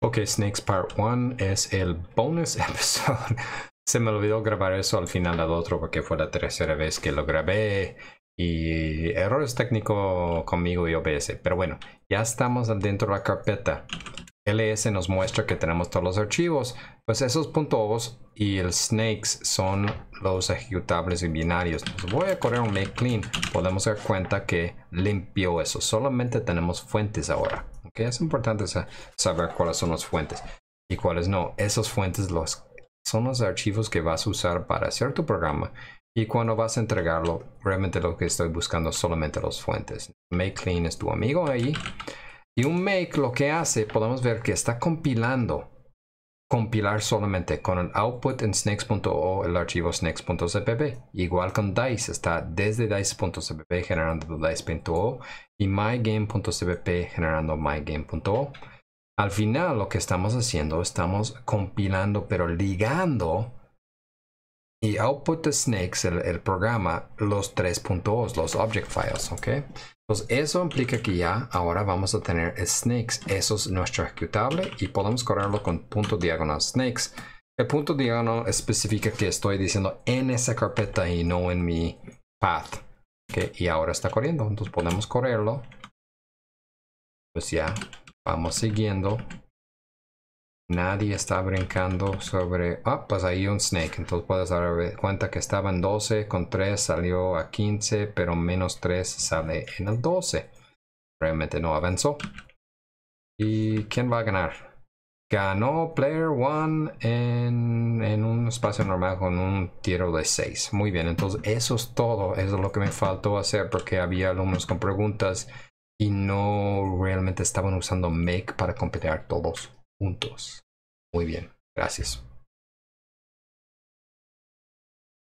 Ok, Snakes Part 1 es el bonus episode. Se me olvidó grabar eso al final al otro porque fue la tercera vez que lo grabé. Y errores técnicos conmigo y OBS. Pero bueno, ya estamos dentro de la carpeta. LS nos muestra que tenemos todos los archivos. Pues esos puntos y el snakes son los ejecutables y binarios. voy a correr un make clean. Podemos dar cuenta que limpió eso. Solamente tenemos fuentes ahora es importante saber cuáles son las fuentes y cuáles no. Esas fuentes los, son los archivos que vas a usar para hacer tu programa y cuando vas a entregarlo, realmente lo que estoy buscando solamente las fuentes. Make clean es tu amigo ahí. Y un make lo que hace, podemos ver que está compilando compilar solamente con el output en snakes.o el archivo snakes.cpp. Igual con DICE, está desde dice.cpp generando dice.o y mygame.cpp generando mygame.o. Al final lo que estamos haciendo, estamos compilando pero ligando y output de snakes, el, programa, los puntos los object files, ¿ok? Entonces pues eso implica que ya ahora vamos a tener snakes. Eso es nuestro ejecutable y podemos correrlo con punto diagonal snakes. El punto diagonal especifica que estoy diciendo en esa carpeta y no en mi path. Okay, y ahora está corriendo, entonces podemos correrlo. Pues ya vamos siguiendo Nadie está brincando sobre... Ah, pues ahí un snake. Entonces puedes dar cuenta que estaba en 12 con 3 salió a 15, pero menos 3 sale en el 12. Realmente no avanzó. ¿Y quién va a ganar? Ganó Player One en, un espacio normal con un tiro de 6. Muy bien, entonces eso es todo. Eso es lo que me faltó hacer porque había alumnos con preguntas y no realmente estaban usando Make para completar todos juntos. Muy bien, gracias.